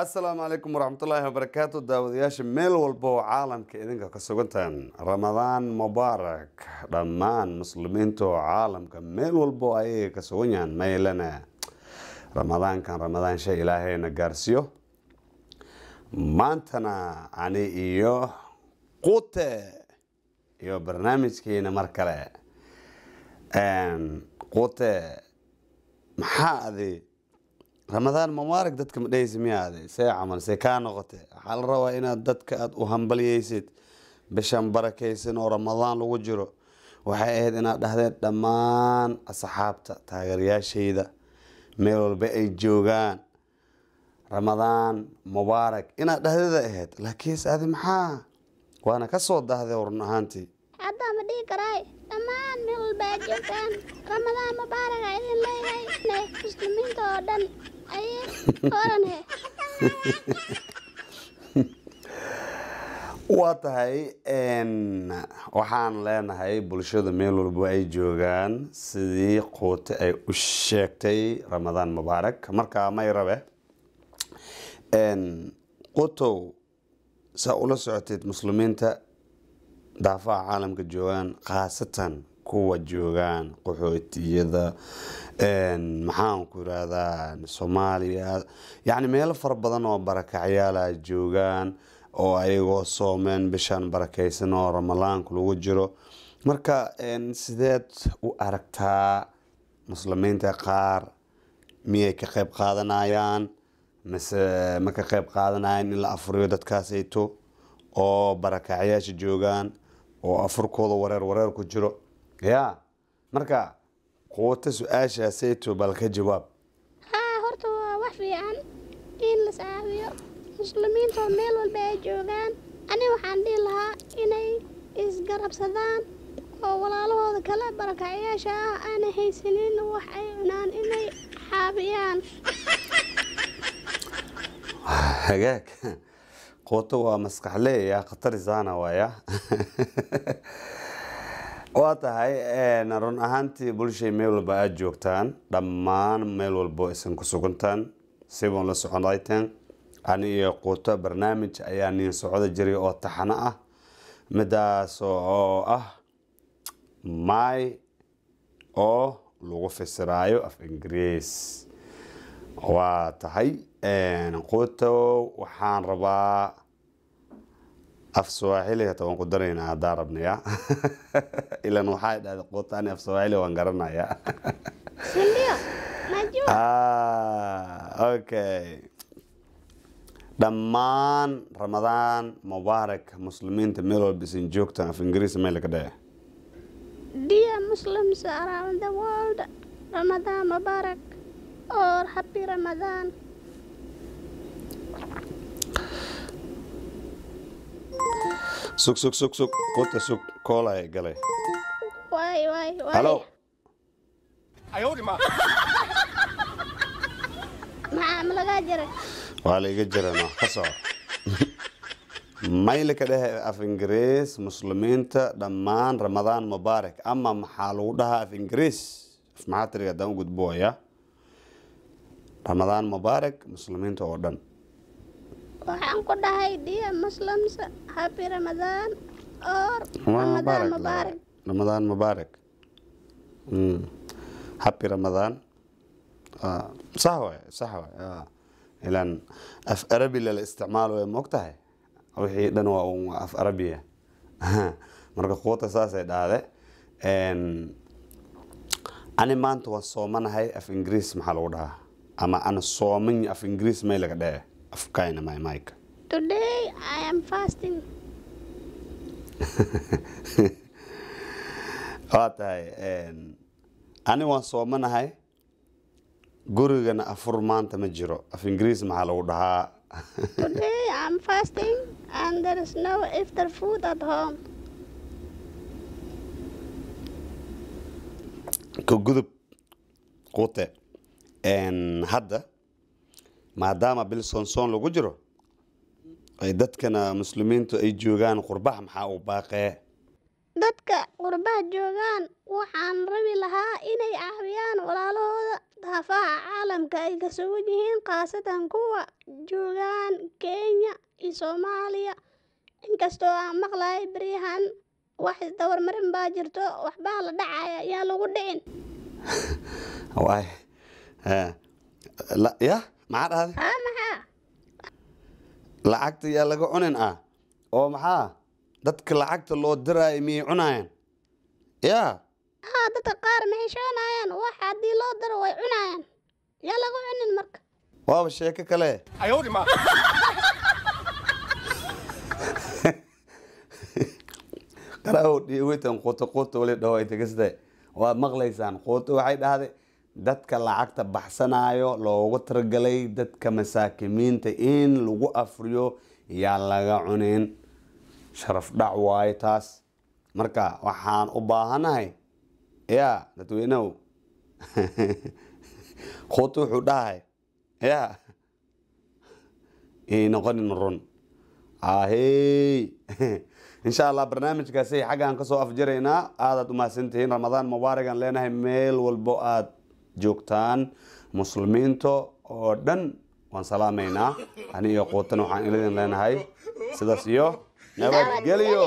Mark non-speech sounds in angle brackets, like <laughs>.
asalaamu calaykum waraxmatullaahi wabarakaatu daawadayaasha meel walba oo caalamka idinka ka sugantaan ramadaan mubaarak dhammaan muslimiinta oo caalamka meel walbo oo ka sugan yahaan maylana ramadaankan ramadaan sha ilaahayna gaarsiiyo maantana ani iyo qute iyo barnaamijkiina mar kale qute maxaa adi ramadaan mubaarak dadka ma dhehaysa miyaade see camal see kaa noqote waxaa la rabaa inaad dadka aada u hambalyeysid bishan barakaysan oo ramadaan lagu jiro waxay ahayd inaad dhahdeen dhammaan asxaabta taageeryaashayda meel walba ay joogaan ramadaan mubaarak inaad dhahdada ahayd laakiinse adi maxaa waana ka soo dahday warun ahaantii dhammaan meel baa joogaan ramadaan mubaarak a idin leeyahay ne muslimiinta oo dhan aye oranhe waa tahay waxaan leenahay bulshada meel walba ay joogaan sidii quute ay u sheegtay ramadaan mubaarak marka mayrabe rabe qutow saa ula socoteed muslimiinta daafaha caalamka joogaan khaasatan kuwa joogaan qaxootiyada maxaan ku irahdaa soomaaliya yacni meelo fara badan oo barakacyaala ah joogaan oo ayagoo soomeen bishan barakaysan oo ramadaanku lagu jiro marka sideed u aragtaa muslimiinta qaar miyay ka qeyb qaadanayaan mise ma ka qayb qaadanayaan in la afuriyo dadkaasayto oo barakacyaasha joogaan oo afurkooda wareer wareer ku jiro ya marka quwata su-aashaasayto bal ka jawaab haa ah, horta waa wax fiican in la saabiyo muslimiintoo meel walba ay joogaan ani waxaan dhihi lahaa inay isgarabsadaan oo walaalahooda kale barakacyaasha ah aana haysanin wax ay cunaan inay xaabiyaan <laughs> hagaag qooto waa maskaxley ya khatarisana waaya <laughs> waa tahay run ahaantii bulshay meel walba aada joogtaan dhammaan meel walbo isan ku sugantaan siban la soconayteen aniyo quuto barnaamij ayaa niin socdo jiray oo taxano ah midaas oo ah my oo lagu fasiraayo af ingiriis waa tahay quto waxaan rabaa af sawaaxiliga toban ku darayna haddaan rabnaya <laughs> ilan waxaa dhahda quto ani af waan garanaya <laughs> ah, okay dhammaan ramadaan mubaarak muslimiinta meel walba isin joogtaan af ingiriis meel ka dheh dear muslims around the world ramadan mubarak or happy ramadan sug sug sug sug kunta sug koolay galay halo waa laiga jirano ka soco mayli ka dheh af ingiriis muslimiinta dhammaan ramadaan mubaarak ama maxaa lagu dhahaa af ingiriis af maxaa tiriga haddaan u gudboaya ramadaan mubaarak muslimiinta oo dhan waxaan ku dhahay diya muslims happy ramadaan or ramadaan mubaarak ramadaan mubaarak hmm. ramadaan ah, sax waay sax waay ah, ilan af arabi lala isticmaalo way moog tahay wixii dhan waa un af arabiya ah. <laughs> marka quuta saasay dhahde ani maanta waan soomanahay af ingiriis maxaa lagu dhahaa ama ana sooman af ingiriis may laga dhee afkayna my mic. Today I am fasting. <laughs> waa tahay ani waan soomanahay gurigana afur maanta ma jiro af ingiriis maxaa lagu dhahaa <laughs> Today I'm fasting and there is no iftar food at home. ka gudub quute hadda maadaama bil soonsoon lagu jiro ay dadkana muslimiintu ay joogaan qurbaha maxaa uu baaqee dadka qurbaha joogaan waxaan rabi lahaa inay caawiyaan walaalahooda daafaha caalamka ay ka sugan yihiin khaasatan kuwa joogaan kenya iyo soomaaliya inkastoo aan maqlahay beryahan wax isdawarmarin baa jirto waxbaa la dhacaya yaa lagu dhicin <laughs> eh, maxaa dhahday lacagta yaa laga cunin ah oo maxaa dadka lacagta loo diraayo miyay cunayaan yaa dadka qaar ma wax haddii loo daro way cunayaan yaa laga cunin marka waaba sheeko kale qaraawdhiwetan quuto quuto wali dhawaita waad maqlaysaan quuto waxay dhahday dadka lacagta baxsanayo loogu targalay dadka masaakimiinta in lagu afriyo yaa laga cunin sharaf dhac waayo taas marka waxaan u baahanahay ya dadweynehu <laughs> khuuto wuxuu dhahay yaa noqonin run ahey <laughs> insha allah barnaamijkaasi xaggaan kasoo afjiraynaa aadaad umahadsantihiin ramadaan mubaaragan leenahay meel walbo aad joogtaan muslimiinta oo dhan waan salaamaynaa ani iyo quutana waxaan idin leenahay sidaas iyo nabadgelyo